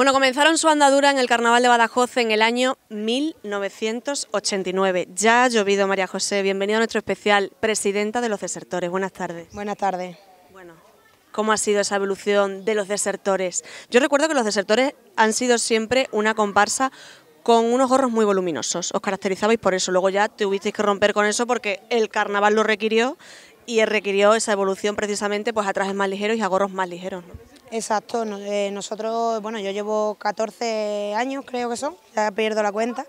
Bueno, comenzaron su andadura en el Carnaval de Badajoz en el año 1989. Ya ha llovido, María José. bienvenido a nuestro especial, presidenta de los desertores. Buenas tardes. Buenas tardes. Bueno, ¿cómo ha sido esa evolución de los desertores? Yo recuerdo que los desertores han sido siempre una comparsa con unos gorros muy voluminosos. Os caracterizabais por eso. Luego ya tuvisteis que romper con eso porque el carnaval lo requirió y requirió esa evolución precisamente pues a trajes más ligeros y a gorros más ligeros. Exacto, eh, nosotros, bueno, yo llevo 14 años creo que son, ya pierdo la cuenta,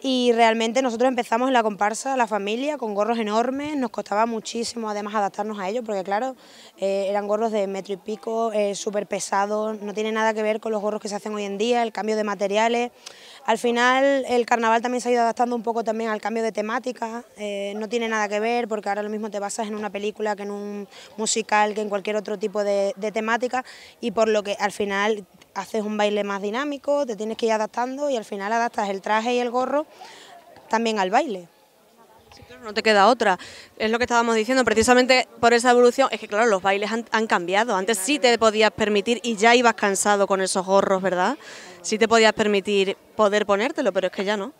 y realmente nosotros empezamos en la comparsa, la familia, con gorros enormes, nos costaba muchísimo además adaptarnos a ellos, porque claro, eh, eran gorros de metro y pico, eh, súper pesados, no tiene nada que ver con los gorros que se hacen hoy en día, el cambio de materiales, al final el carnaval también se ha ido adaptando un poco también al cambio de temática, eh, no tiene nada que ver porque ahora lo mismo te basas en una película que en un musical, que en cualquier otro tipo de temática y por lo que al final haces un baile más dinámico, te tienes que ir adaptando y al final adaptas el traje y el gorro también al baile no te queda otra. Es lo que estábamos diciendo, precisamente por esa evolución, es que claro, los bailes han, cambiado. Antes sí te podías permitir y ya ibas cansado con esos gorros, ¿verdad? Sí te podías permitir poder ponértelo, pero es que ya no.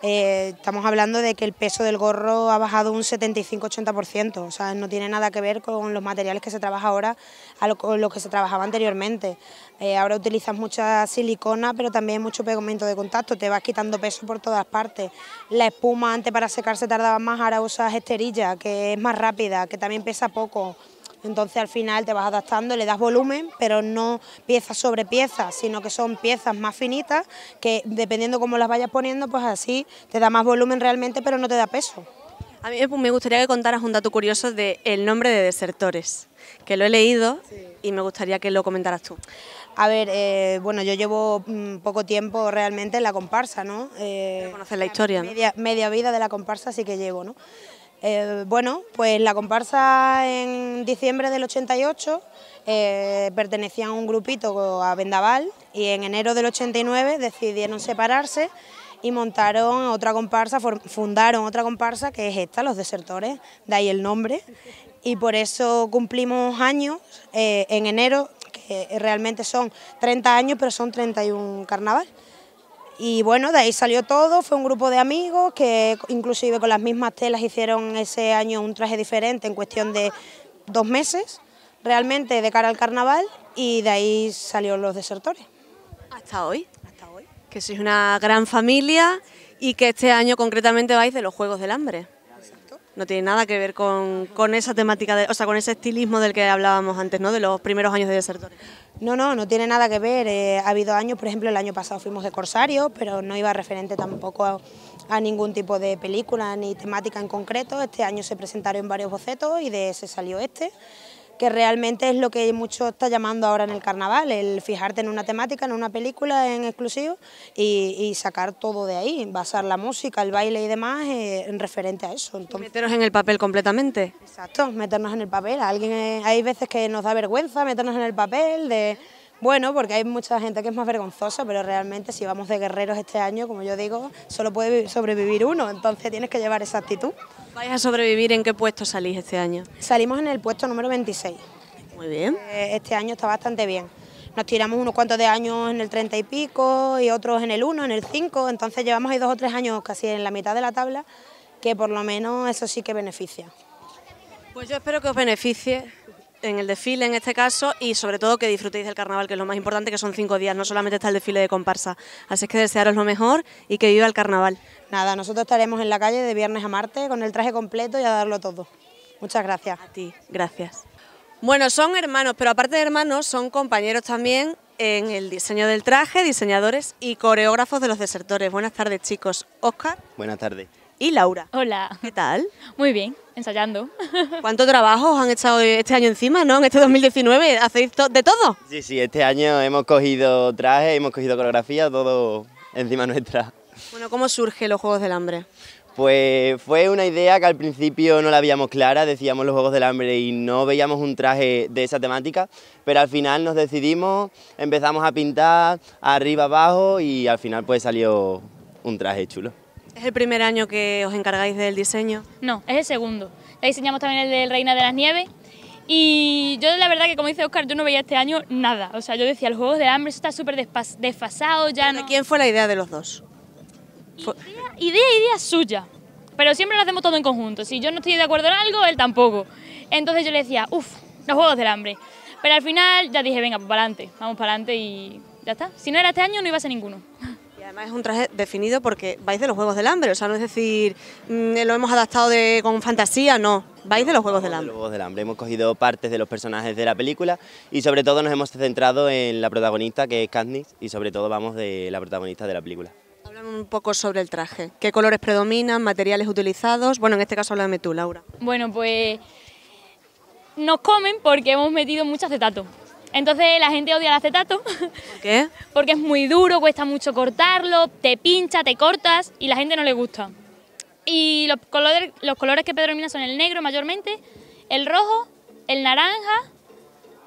Eh, estamos hablando de que el peso del gorro ha bajado un 75-80%, o sea, no tiene nada que ver con los materiales que se trabaja ahora a lo, con lo que se trabajaba anteriormente. Eh, ahora utilizas mucha silicona, pero también mucho pegamento de contacto, te vas quitando peso por todas partes. La espuma antes para secarse tardaba más, ahora usas esterilla, que es más rápida, que también pesa poco. Entonces al final te vas adaptando, le das volumen, pero no piezas sobre piezas, sino que son piezas más finitas que dependiendo cómo las vayas poniendo, pues así te da más volumen realmente, pero no te da peso. A mí me gustaría que contaras un dato curioso del el nombre de Desertores, que lo he leído y me gustaría que lo comentaras tú. A ver, eh, bueno, yo llevo mm, poco tiempo realmente en la comparsa, ¿no? Eh, conoces la historia, media, vida de la comparsa sí que llevo, ¿no? Eh, bueno, pues la comparsa en diciembre del 88 eh, pertenecía a un grupito a Vendaval y en enero del 89 decidieron separarse y montaron otra comparsa, fundaron otra comparsa que es esta, Los Desertores, de ahí el nombre. Y por eso cumplimos años eh, en enero, que realmente son 30 años, pero son 31 carnaval. Y bueno, de ahí salió todo, fue un grupo de amigos que inclusive con las mismas telas hicieron ese año un traje diferente en cuestión de dos meses, realmente de cara al carnaval, y de ahí salieron los desertores. Hasta hoy. Hasta hoy. Que sois una gran familia y que este año concretamente vais de los Juegos del Hambre no tiene nada que ver con, esa temática, de, o sea, con ese estilismo del que hablábamos antes, ¿no? De los primeros años de Desertores. No, no, no tiene nada que ver. Eh, ha habido años, por ejemplo, el año pasado fuimos de Corsario, pero no iba referente tampoco a, a, ningún tipo de película ni temática en concreto. Este año se presentaron varios bocetos y de ese salió este que realmente es lo que mucho está llamando ahora en el carnaval, el fijarte en una temática, en una película en exclusivo y, sacar todo de ahí, basar la música, el baile y demás eh, en referente a eso. Entonces, meternos en el papel completamente. Exacto, meternos en el papel. Alguien, eh, hay veces que nos da vergüenza meternos en el papel de bueno, porque hay mucha gente que es más vergonzosa, pero realmente si vamos de guerreros este año, como yo digo, solo puede sobrevivir uno, entonces tienes que llevar esa actitud. ¿Vais a sobrevivir en qué puesto salís este año? Salimos en el puesto número 26. Muy bien. Eh, este año está bastante bien. Nos tiramos unos cuantos de años en el 30 y pico y otros en el 1, en el 5, entonces llevamos ahí dos o tres años casi en la mitad de la tabla, que por lo menos eso sí que beneficia. Pues yo espero que os beneficie en el desfile en este caso y sobre todo que disfrutéis del carnaval, que es lo más importante, que son cinco días, no solamente está el desfile de comparsa. Así es que desearos lo mejor y que viva el carnaval. Nada, nosotros estaremos en la calle de viernes a martes con el traje completo y a darlo todo. Muchas gracias. A ti, gracias. Bueno, son hermanos, pero aparte de hermanos, son compañeros también en el diseño del traje, diseñadores y coreógrafos de los desertores. Buenas tardes, chicos. Oscar. Buenas tardes y Laura. Hola. ¿Qué tal? Muy bien, ensayando. ¿Cuánto trabajo han echado este año encima, no? En este 2019, ¿hacéis de todo? Sí, sí, este año hemos cogido trajes, hemos cogido coreografía, todo encima nuestra. Bueno, ¿cómo surge los Juegos del Hambre? Pues fue una idea que al principio no la habíamos clara, decíamos los Juegos del Hambre y no veíamos un traje de esa temática, pero al final nos decidimos, empezamos a pintar arriba, abajo y al final pues salió un traje chulo. ¿Es el primer año que os encargáis del diseño? No, es el segundo. Ya diseñamos también el de Reina de las Nieves. Y yo la verdad que como dice Oscar, yo no veía este año nada. O sea, yo decía, los Juegos del Hambre, está súper desfasado ya. ¿De quién fue la idea de los dos? Idea, idea, idea suya. Pero siempre lo hacemos todo en conjunto. Si yo no estoy de acuerdo en algo, él tampoco. Entonces yo le decía, uff, los Juegos del Hambre. Pero al final ya dije, venga, pues para adelante, vamos para adelante y ya está. Si no era este año, no iba a ser ninguno. además es un traje definido porque vais de los Juegos del Hambre, o sea, no es decir, mm, eh, lo hemos adaptado con fantasía, no, vais de los Juegos del Hambre. los Juegos del Hambre, hemos cogido partes de los personajes de la película y sobre todo nos hemos centrado en la protagonista que es Katniss y sobre todo vamos de la protagonista de la película. Hablan un poco sobre el traje, qué colores predominan, materiales utilizados, bueno, en este caso háblame tú, Laura. Bueno, pues nos comen porque hemos metido mucho acetato. Entonces la gente odia el acetato. Porque es muy duro, cuesta mucho cortarlo, te pincha, te cortas y la gente no le gusta. Y los colores, los colores que predominan son el negro mayormente, el rojo, el naranja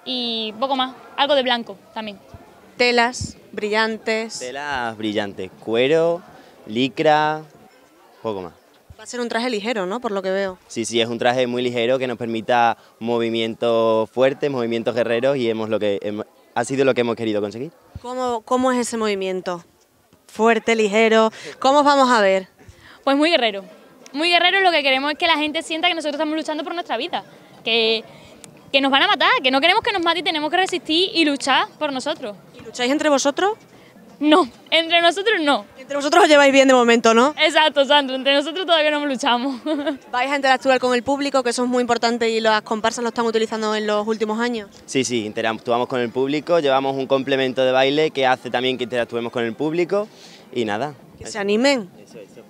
y poco más, algo de blanco también. Telas brillantes. Telas brillantes, cuero, licra, poco más. Va a ser un traje ligero, ¿no? Por lo que veo. Sí, sí, es un traje muy ligero que nos permita movimientos fuertes, movimientos guerreros y hemos lo que ha sido lo que hemos querido conseguir. ¿Cómo, ¿Cómo es ese movimiento? Fuerte, ligero, ¿cómo vamos a ver? Pues muy guerrero. Muy guerrero lo que queremos es que la gente sienta que nosotros estamos luchando por nuestra vida, que, que nos van a matar, que no queremos que nos maten y tenemos que resistir y luchar por nosotros. ¿Y lucháis entre vosotros? No, entre nosotros no. Entre nosotros os lleváis bien de momento, ¿no? Exacto, Sandro. entre nosotros todavía no luchamos. ¿Vais a interactuar con el público, que eso es muy importante y las comparsas lo están utilizando en los últimos años? Sí, sí, interactuamos con el público, llevamos un complemento de baile que hace también que interactuemos con el público y nada. Que se animen,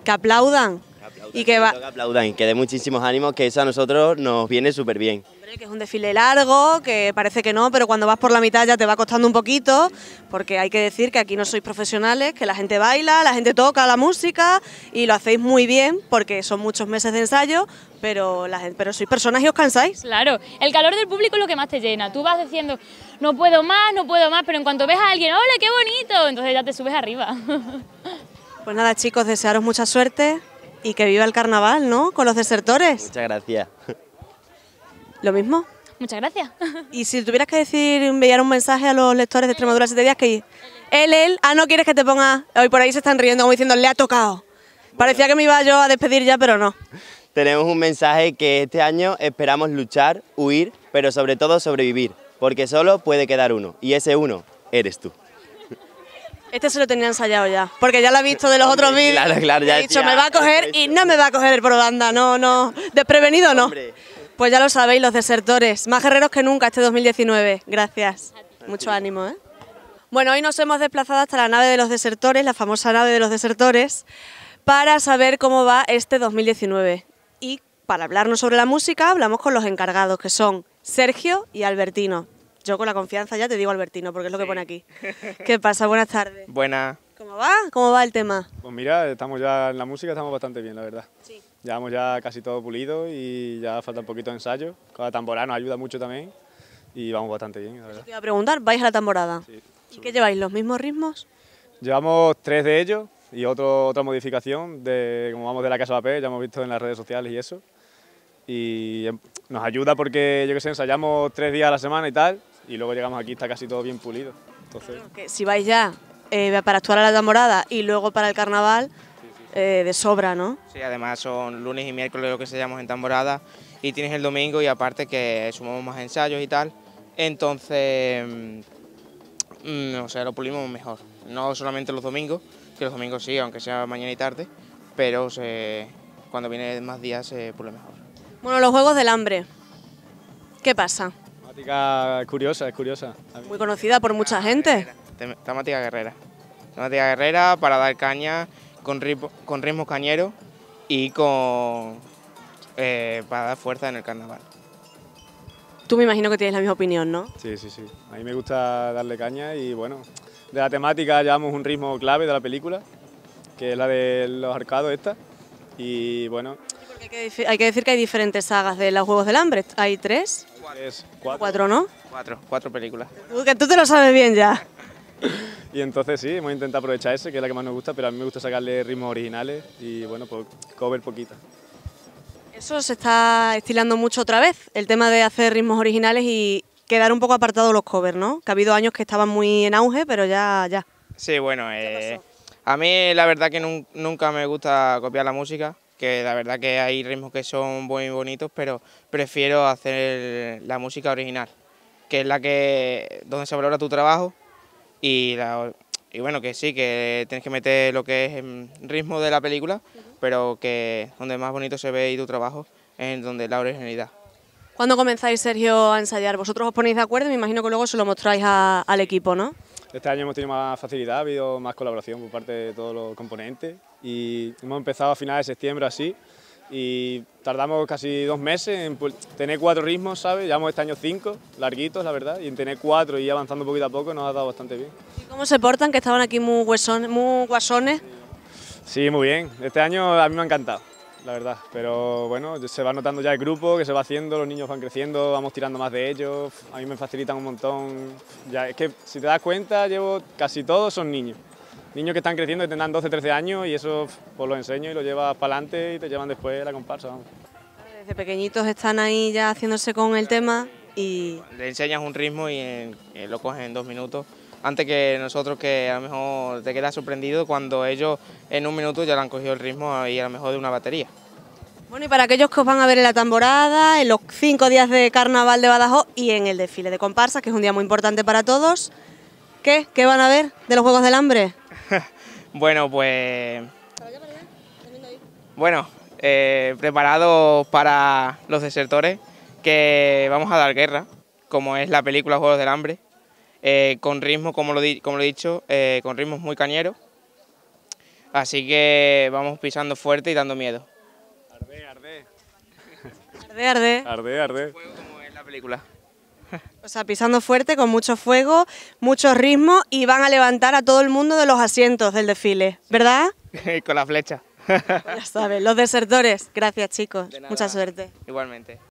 que aplaudan y que va... Que aplaudan, que muchísimos ánimos, que eso a nosotros nos viene súper bien. que es un desfile largo, que parece que no, pero cuando vas por la mitad ya te va costando un poquito, porque hay que decir que aquí no sois profesionales, que la gente baila, la gente toca la música y lo hacéis muy bien, porque son muchos meses de ensayo, pero, la gente, pero sois personas y os cansáis. Claro, el calor del público es lo que más te llena. Tú vas diciendo, no puedo más, no puedo más, pero en cuanto ves a alguien, hola, qué bonito, entonces ya te subes arriba. Pues nada chicos, desearos mucha suerte, y que viva el carnaval, ¿no? Con los desertores. Muchas gracias. Lo mismo. Muchas gracias. Y si tuvieras que decir, enviar un mensaje a los lectores de Extremadura 7 días, que él, él, ah, no quieres que te ponga, hoy por ahí se están riendo como diciendo, le ha tocado. Parecía que me iba yo a despedir ya, pero no. Tenemos un mensaje que este año esperamos luchar, huir, pero sobre todo sobrevivir, porque solo puede quedar uno, y ese uno eres tú. Este se lo tenía ensayado ya, porque ya lo ha visto de los otros mil. Claro, claro, ya. He dicho, me va a coger y no me va a coger el banda, no, no, desprevenido no. Pues ya lo sabéis, los desertores, más guerreros que nunca este 2019. Gracias. Mucho ánimo, ¿eh? Bueno, hoy nos hemos desplazado hasta la nave de los desertores, la famosa nave de los desertores, para saber cómo va este 2019. Y para hablarnos sobre la música, hablamos con los encargados, que son Sergio y Albertino. Yo con la confianza ya te digo Albertino, porque es lo que pone aquí. ¿Qué pasa? Buenas tardes. Buenas. ¿Cómo va? ¿Cómo va el tema? Pues mira, estamos ya en la música, estamos bastante bien, la verdad. Sí. Llevamos ya casi todo pulido y ya falta un poquito de ensayo. Cada tambora nos ayuda mucho también y vamos bastante bien, la verdad. Te iba a preguntar, ¿vais a la tamborada? Sí. ¿Y qué lleváis? ¿Los mismos ritmos? Llevamos tres de ellos y otra modificación, de como vamos de la Casa Papel, ya hemos visto en las redes sociales y eso. Y em, nos ayuda porque, yo que sé, ensayamos tres días a la semana y tal, y luego llegamos aquí está casi todo bien pulido. si vais ya eh, para actuar a la tamborada y luego para el carnaval, eh, de sobra, ¿no? Sí, además son lunes y miércoles lo que se llama en tamborada y tienes el domingo y aparte que sumamos más ensayos y tal, entonces, mm, mm, o sea, lo pulimos mejor. No solamente los domingos, que los domingos sí, aunque sea mañana y tarde, pero cuando viene más días se pule mejor. Bueno, los Juegos del Hambre, ¿qué pasa? Temática curiosa, es curiosa. Muy conocida por mucha gente. Temática guerrera. Temática guerrera para dar caña con, con ritmos cañeros y con eh, para dar fuerza en el carnaval. Tú me imagino que tienes la misma opinión, ¿no? Sí, sí, sí. A mí me gusta darle caña y bueno, de la temática llevamos un ritmo clave de la película, que es la de los arcados esta. Y bueno... hay, que, hay que decir que hay diferentes sagas de los Juegos del Hambre. Hay tres. Cuatro. ¿no? Cuatro, cuatro películas. que tú te lo sabes bien ya. y entonces sí, hemos intentado aprovechar ese, que es la que más nos gusta, pero a mí me gusta sacarle ritmos originales y bueno, pues cover poquita. Eso se está estilando mucho otra vez, el tema de hacer ritmos originales y quedar un poco apartado los covers, ¿no? Que ha habido años que estaban muy en auge, pero ya, ya. Sí, bueno, eh, a mí la verdad que nunca me gusta copiar la música, que la verdad que hay ritmos que son muy bonitos, pero prefiero hacer la música original, que es la que donde se valora tu trabajo y, y bueno, que sí, que tienes que meter lo que es el ritmo de la película, pero que donde más bonito se ve y tu trabajo es donde la originalidad. ¿Cuándo comenzáis, Sergio, a ensayar? ¿Vosotros os ponéis de acuerdo? Me imagino que luego se lo mostráis al equipo, ¿no? Este año hemos tenido más facilidad, ha habido más colaboración por parte de todos los componentes y hemos empezado a finales de septiembre así y tardamos casi dos meses en tener cuatro ritmos, ¿sabes? Llevamos este año cinco, larguitos, la verdad, y en tener cuatro y avanzando poquito a poco nos ha dado bastante bien. ¿Y cómo se portan, que estaban aquí muy, huesones, muy guasones? Sí, muy bien. Este año a mí me ha encantado, la verdad, pero bueno, se va notando ya el grupo, que se va haciendo, los niños van creciendo, vamos tirando más de ellos, a mí me facilitan un montón. Ya, es que si te das cuenta, llevo casi todos son niños niños que están creciendo, y tendrán 12, 13 años y eso pues lo enseño y lo llevas para adelante y te llevan después la comparsa. Desde pequeñitos están ahí ya haciéndose con el tema y... Le enseñas un ritmo y eh, lo cogen en dos minutos antes que nosotros que a lo mejor te quedas sorprendido cuando ellos en un minuto ya le han cogido el ritmo y a lo mejor de una batería. Bueno, y para aquellos que os van a ver en la tamborada, en los cinco días de carnaval de Badajoz y en el desfile de comparsa... que es un día muy importante para todos, ¿qué? ¿Qué van a ver de los Juegos del Hambre? bueno, pues... Bueno, eh, preparados para los desertores que vamos a dar guerra, como es la película Juegos del Hambre, eh, con ritmo, como lo, como lo he dicho, eh, con ritmos muy cañeros. Así que vamos pisando fuerte y dando miedo. Arde, arde. Arde, arde. Arde, arde. Como es la película. O sea, pisando fuerte, con mucho fuego, mucho ritmo y van a levantar a todo el mundo de los asientos del desfile, ¿verdad? con la flecha. ya sabes, los desertores. Gracias chicos, mucha suerte. Igualmente.